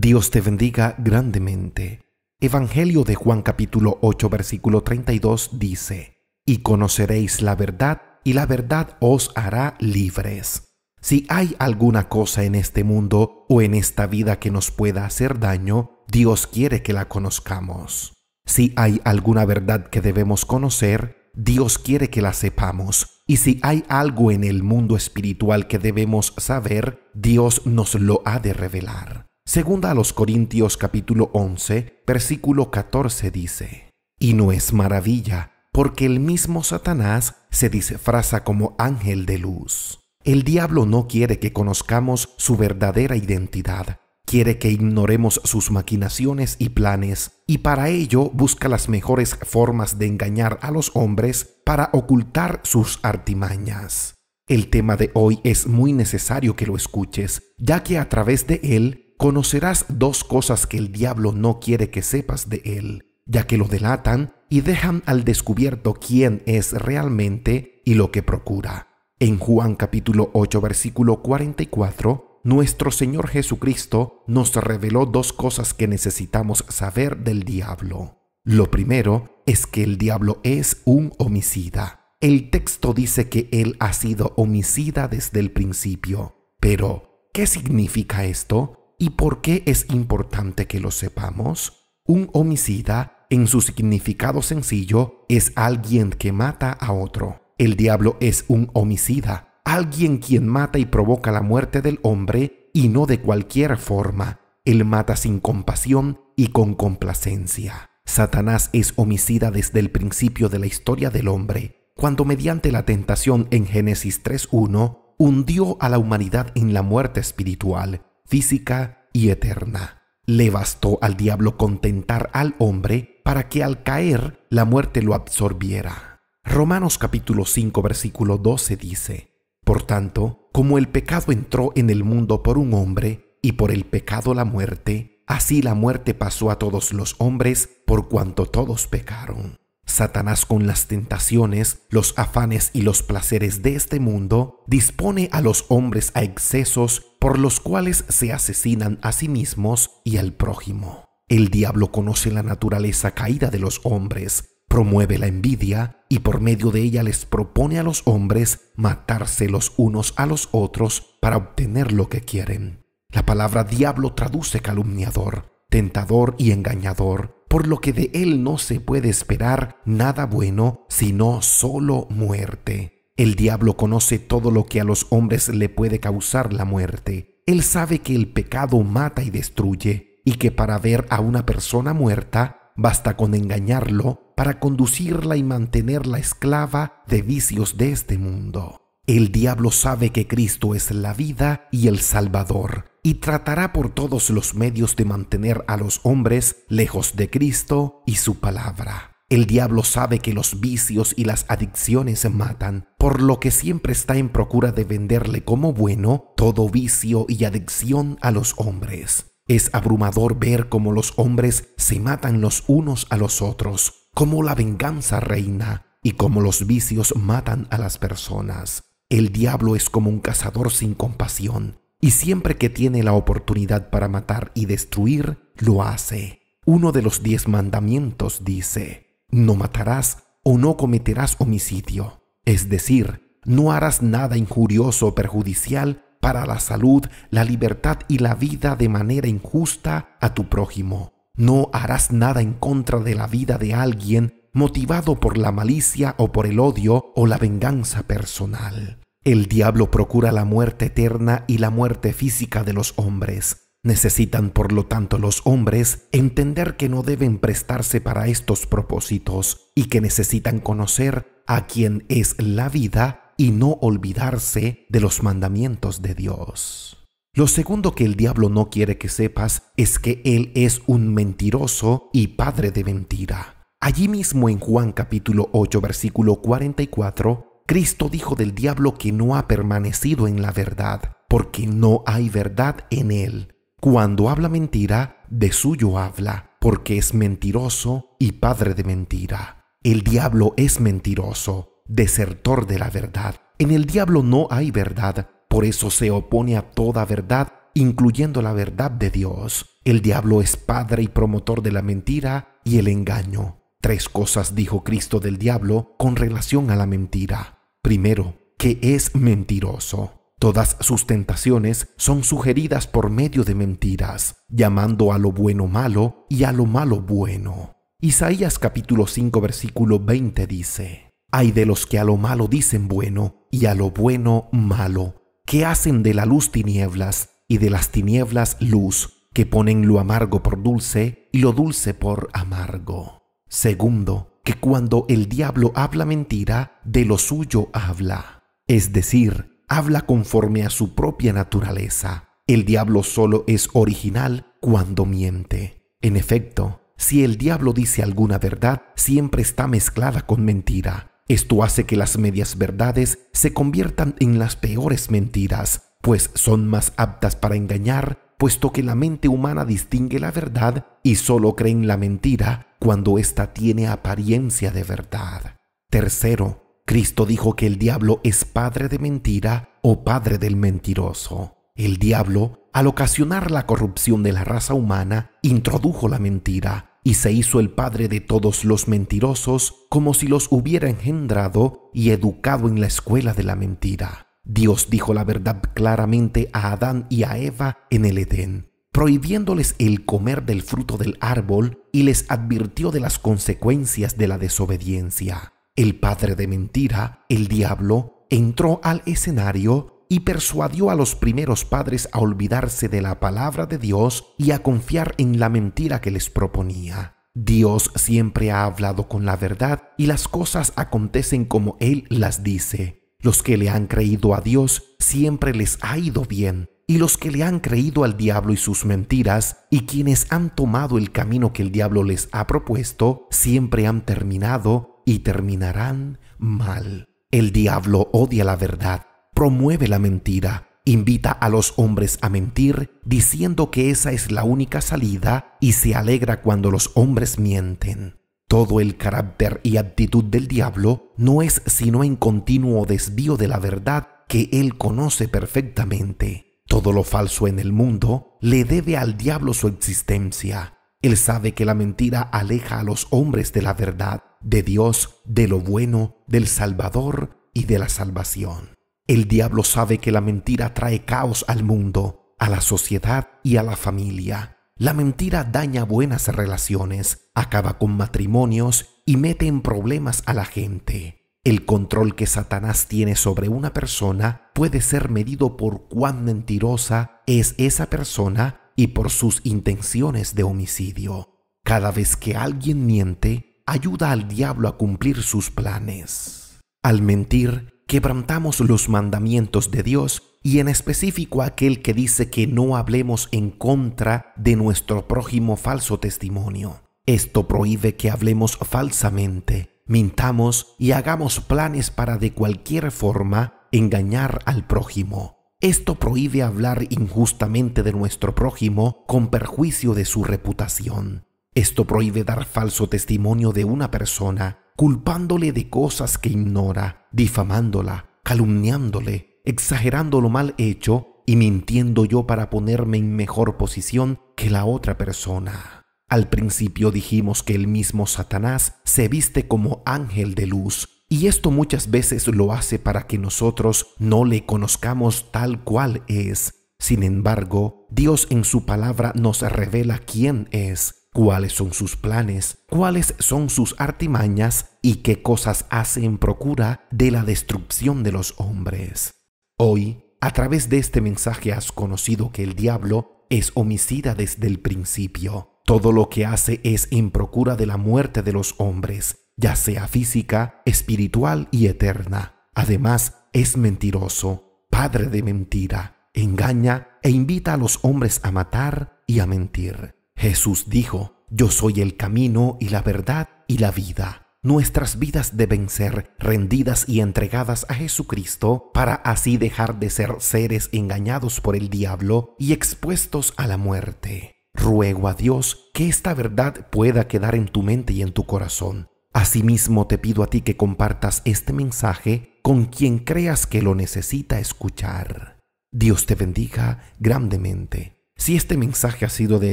Dios te bendiga grandemente. Evangelio de Juan capítulo 8 versículo 32 dice, Y conoceréis la verdad, y la verdad os hará libres. Si hay alguna cosa en este mundo o en esta vida que nos pueda hacer daño, Dios quiere que la conozcamos. Si hay alguna verdad que debemos conocer, Dios quiere que la sepamos. Y si hay algo en el mundo espiritual que debemos saber, Dios nos lo ha de revelar. Segunda a los Corintios capítulo 11, versículo 14 dice, Y no es maravilla, porque el mismo Satanás se disfraza como ángel de luz. El diablo no quiere que conozcamos su verdadera identidad, quiere que ignoremos sus maquinaciones y planes, y para ello busca las mejores formas de engañar a los hombres para ocultar sus artimañas. El tema de hoy es muy necesario que lo escuches, ya que a través de él conocerás dos cosas que el diablo no quiere que sepas de él, ya que lo delatan y dejan al descubierto quién es realmente y lo que procura. En Juan capítulo 8 versículo 44, nuestro Señor Jesucristo nos reveló dos cosas que necesitamos saber del diablo. Lo primero es que el diablo es un homicida. El texto dice que él ha sido homicida desde el principio. Pero, ¿qué significa esto? ¿Y por qué es importante que lo sepamos? Un homicida, en su significado sencillo, es alguien que mata a otro. El diablo es un homicida, alguien quien mata y provoca la muerte del hombre y no de cualquier forma. Él mata sin compasión y con complacencia. Satanás es homicida desde el principio de la historia del hombre, cuando mediante la tentación en Génesis 3.1 hundió a la humanidad en la muerte espiritual física y eterna. Le bastó al diablo contentar al hombre para que al caer la muerte lo absorbiera. Romanos capítulo 5 versículo 12 dice, Por tanto, como el pecado entró en el mundo por un hombre y por el pecado la muerte, así la muerte pasó a todos los hombres por cuanto todos pecaron. Satanás con las tentaciones, los afanes y los placeres de este mundo, dispone a los hombres a excesos por los cuales se asesinan a sí mismos y al prójimo. El diablo conoce la naturaleza caída de los hombres, promueve la envidia y por medio de ella les propone a los hombres matarse los unos a los otros para obtener lo que quieren. La palabra diablo traduce calumniador, tentador y engañador, por lo que de él no se puede esperar nada bueno, sino solo muerte. El diablo conoce todo lo que a los hombres le puede causar la muerte. Él sabe que el pecado mata y destruye, y que para ver a una persona muerta basta con engañarlo para conducirla y mantenerla esclava de vicios de este mundo. El diablo sabe que Cristo es la vida y el Salvador, y tratará por todos los medios de mantener a los hombres lejos de Cristo y su palabra. El diablo sabe que los vicios y las adicciones matan, por lo que siempre está en procura de venderle como bueno todo vicio y adicción a los hombres. Es abrumador ver cómo los hombres se matan los unos a los otros, cómo la venganza reina y cómo los vicios matan a las personas. El diablo es como un cazador sin compasión y siempre que tiene la oportunidad para matar y destruir, lo hace. Uno de los diez mandamientos dice, no matarás o no cometerás homicidio, es decir, no harás nada injurioso o perjudicial para la salud, la libertad y la vida de manera injusta a tu prójimo. No harás nada en contra de la vida de alguien motivado por la malicia o por el odio o la venganza personal. El diablo procura la muerte eterna y la muerte física de los hombres. Necesitan, por lo tanto, los hombres entender que no deben prestarse para estos propósitos y que necesitan conocer a quien es la vida y no olvidarse de los mandamientos de Dios. Lo segundo que el diablo no quiere que sepas es que él es un mentiroso y padre de mentira. Allí mismo en Juan capítulo 8 versículo 44 Cristo dijo del diablo que no ha permanecido en la verdad, porque no hay verdad en él. Cuando habla mentira, de suyo habla, porque es mentiroso y padre de mentira. El diablo es mentiroso, desertor de la verdad. En el diablo no hay verdad, por eso se opone a toda verdad, incluyendo la verdad de Dios. El diablo es padre y promotor de la mentira y el engaño. Tres cosas dijo Cristo del diablo con relación a la mentira. Primero, que es mentiroso. Todas sus tentaciones son sugeridas por medio de mentiras, llamando a lo bueno malo y a lo malo bueno. Isaías capítulo 5 versículo 20 dice, Hay de los que a lo malo dicen bueno y a lo bueno malo, que hacen de la luz tinieblas y de las tinieblas luz, que ponen lo amargo por dulce y lo dulce por amargo. Segundo, que cuando el diablo habla mentira, de lo suyo habla, es decir, habla conforme a su propia naturaleza. El diablo solo es original cuando miente. En efecto, si el diablo dice alguna verdad, siempre está mezclada con mentira. Esto hace que las medias verdades se conviertan en las peores mentiras, pues son más aptas para engañar puesto que la mente humana distingue la verdad y solo cree en la mentira cuando ésta tiene apariencia de verdad. Tercero, Cristo dijo que el diablo es padre de mentira o padre del mentiroso. El diablo, al ocasionar la corrupción de la raza humana, introdujo la mentira y se hizo el padre de todos los mentirosos como si los hubiera engendrado y educado en la escuela de la mentira. Dios dijo la verdad claramente a Adán y a Eva en el Edén, prohibiéndoles el comer del fruto del árbol y les advirtió de las consecuencias de la desobediencia. El padre de mentira, el diablo, entró al escenario y persuadió a los primeros padres a olvidarse de la palabra de Dios y a confiar en la mentira que les proponía. Dios siempre ha hablado con la verdad y las cosas acontecen como Él las dice. Los que le han creído a Dios siempre les ha ido bien, y los que le han creído al diablo y sus mentiras, y quienes han tomado el camino que el diablo les ha propuesto, siempre han terminado y terminarán mal. El diablo odia la verdad, promueve la mentira, invita a los hombres a mentir, diciendo que esa es la única salida, y se alegra cuando los hombres mienten. Todo el carácter y actitud del diablo no es sino en continuo desvío de la verdad que él conoce perfectamente. Todo lo falso en el mundo le debe al diablo su existencia. Él sabe que la mentira aleja a los hombres de la verdad, de Dios, de lo bueno, del Salvador y de la salvación. El diablo sabe que la mentira trae caos al mundo, a la sociedad y a la familia la mentira daña buenas relaciones, acaba con matrimonios y mete en problemas a la gente. El control que Satanás tiene sobre una persona puede ser medido por cuán mentirosa es esa persona y por sus intenciones de homicidio. Cada vez que alguien miente, ayuda al diablo a cumplir sus planes. Al mentir, quebrantamos los mandamientos de Dios y en específico aquel que dice que no hablemos en contra de nuestro prójimo falso testimonio. Esto prohíbe que hablemos falsamente, mintamos y hagamos planes para de cualquier forma engañar al prójimo. Esto prohíbe hablar injustamente de nuestro prójimo con perjuicio de su reputación. Esto prohíbe dar falso testimonio de una persona, culpándole de cosas que ignora, difamándola, calumniándole, exagerando lo mal hecho y mintiendo yo para ponerme en mejor posición que la otra persona. Al principio dijimos que el mismo Satanás se viste como ángel de luz, y esto muchas veces lo hace para que nosotros no le conozcamos tal cual es. Sin embargo, Dios en su palabra nos revela quién es, cuáles son sus planes, cuáles son sus artimañas y qué cosas hace en procura de la destrucción de los hombres. Hoy, a través de este mensaje has conocido que el diablo es homicida desde el principio. Todo lo que hace es en procura de la muerte de los hombres, ya sea física, espiritual y eterna. Además, es mentiroso, padre de mentira, engaña e invita a los hombres a matar y a mentir. Jesús dijo, yo soy el camino y la verdad y la vida nuestras vidas deben ser rendidas y entregadas a Jesucristo para así dejar de ser seres engañados por el diablo y expuestos a la muerte. Ruego a Dios que esta verdad pueda quedar en tu mente y en tu corazón. Asimismo te pido a ti que compartas este mensaje con quien creas que lo necesita escuchar. Dios te bendiga grandemente. Si este mensaje ha sido de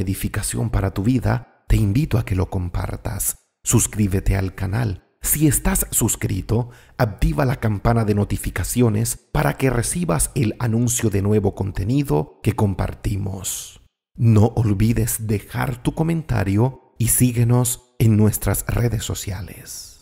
edificación para tu vida, te invito a que lo compartas. Suscríbete al canal. Si estás suscrito, activa la campana de notificaciones para que recibas el anuncio de nuevo contenido que compartimos. No olvides dejar tu comentario y síguenos en nuestras redes sociales.